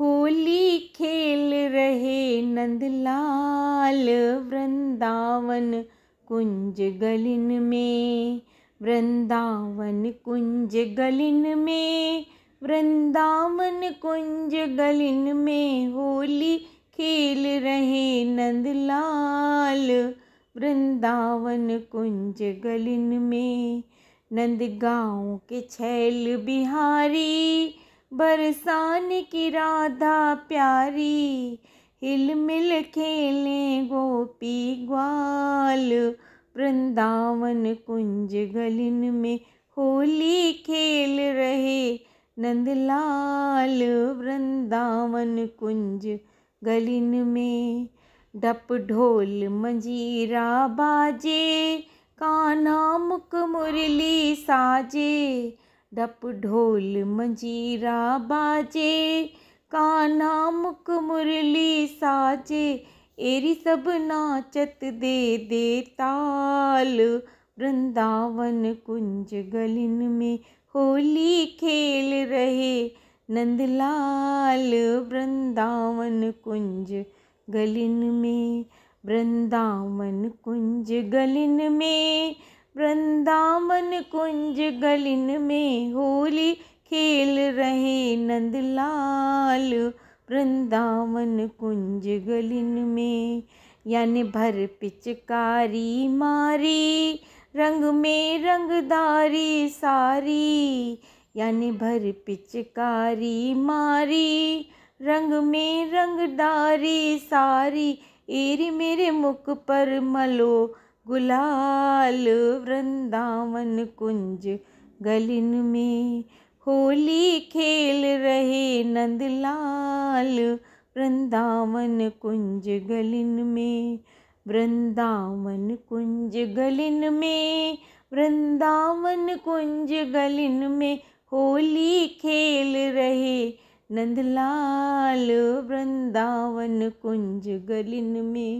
होली खेल रहे नंदलाल वृंदावन कुंज गलिन में वृंदावन कुंज गलिन में वृंदावन कुंज गलिन में होली खेल रहे नंदलाल वृंदावन कुंज गलिन में नंद गाँव के छैल बिहारी बरसान की राधा प्यारी हिल मिल खेले गोपी ग्वाल वृंदावन कुंज गलिन में होली खेल रहे नंदलाल वृंदावन कुंज गलिन में डप ढोल मंजीरा बाजे काना मुख मुरली साजे डप ढोल मंजीरा बाजे काना मुख मुरली साजे एरी सब नाचत दे दे ताल वृंदावन कुंज गलिन में होली खेल रहे नंदलाल वृंदावन कुंज गलिन में वृंदावन कुंज गलिन में वृंदावन कुंज गलिन में होली खेल रहे नंदलाल वृंदावन कुंज गलिन में यानि भर पिचकारी मारी रंग में रंगदारी सारी यानि भर पिचकारी मारी रंग में रंगदारी सारी एरी मेरे मुख पर मलो गुलाल वृंदावन कुंज गलिन में होली खेल रहे नंदलाल वृंदावन कुंज गलिन में वृंदावन कुंज गलिन में वृंदावन कुंज गलिन में होली खेल रहे नंदलाल वृंदावन कुंज गलिन में